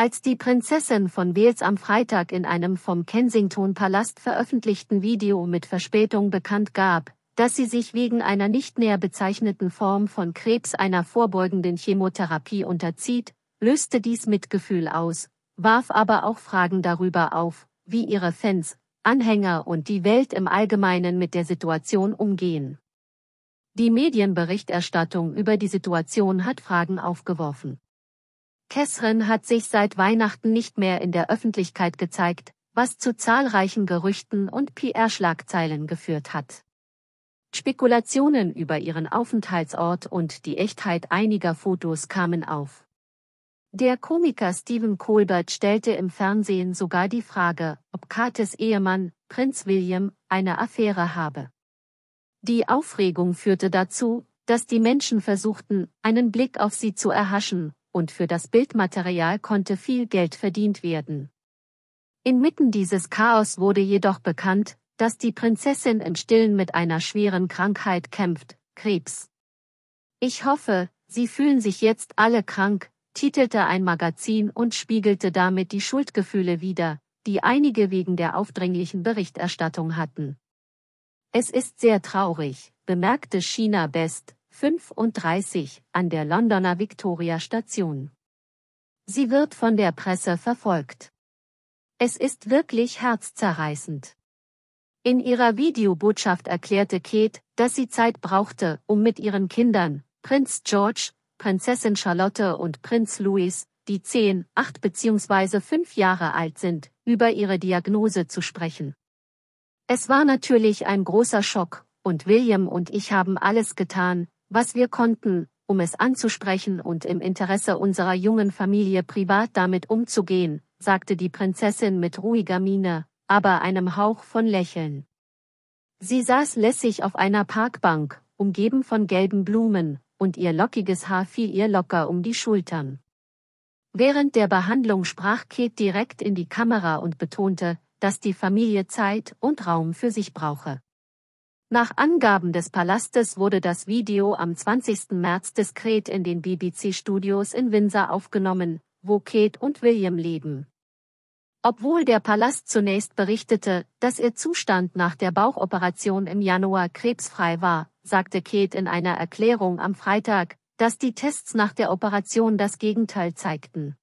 Als die Prinzessin von Wales am Freitag in einem vom Kensington-Palast veröffentlichten Video mit Verspätung bekannt gab, dass sie sich wegen einer nicht näher bezeichneten Form von Krebs einer vorbeugenden Chemotherapie unterzieht, löste dies Mitgefühl aus, warf aber auch Fragen darüber auf, wie ihre Fans, Anhänger und die Welt im Allgemeinen mit der Situation umgehen. Die Medienberichterstattung über die Situation hat Fragen aufgeworfen. Kesren hat sich seit Weihnachten nicht mehr in der Öffentlichkeit gezeigt, was zu zahlreichen Gerüchten und PR-Schlagzeilen geführt hat. Spekulationen über ihren Aufenthaltsort und die Echtheit einiger Fotos kamen auf. Der Komiker Stephen Colbert stellte im Fernsehen sogar die Frage, ob Kates Ehemann, Prinz William, eine Affäre habe. Die Aufregung führte dazu, dass die Menschen versuchten, einen Blick auf sie zu erhaschen, und für das Bildmaterial konnte viel Geld verdient werden. Inmitten dieses Chaos wurde jedoch bekannt, dass die Prinzessin im Stillen mit einer schweren Krankheit kämpft, Krebs. Ich hoffe, Sie fühlen sich jetzt alle krank, titelte ein Magazin und spiegelte damit die Schuldgefühle wider, die einige wegen der aufdringlichen Berichterstattung hatten. Es ist sehr traurig, bemerkte China Best, 35 an der Londoner Victoria Station. Sie wird von der Presse verfolgt. Es ist wirklich herzzerreißend. In ihrer Videobotschaft erklärte Kate, dass sie Zeit brauchte, um mit ihren Kindern, Prinz George, Prinzessin Charlotte und Prinz Louis, die 10, 8 bzw. 5 Jahre alt sind, über ihre Diagnose zu sprechen. Es war natürlich ein großer Schock, und William und ich haben alles getan, was wir konnten, um es anzusprechen und im Interesse unserer jungen Familie privat damit umzugehen, sagte die Prinzessin mit ruhiger Miene, aber einem Hauch von Lächeln. Sie saß lässig auf einer Parkbank, umgeben von gelben Blumen, und ihr lockiges Haar fiel ihr locker um die Schultern. Während der Behandlung sprach Kate direkt in die Kamera und betonte, dass die Familie Zeit und Raum für sich brauche. Nach Angaben des Palastes wurde das Video am 20. März diskret in den BBC-Studios in Windsor aufgenommen, wo Kate und William leben. Obwohl der Palast zunächst berichtete, dass ihr Zustand nach der Bauchoperation im Januar krebsfrei war, sagte Kate in einer Erklärung am Freitag, dass die Tests nach der Operation das Gegenteil zeigten.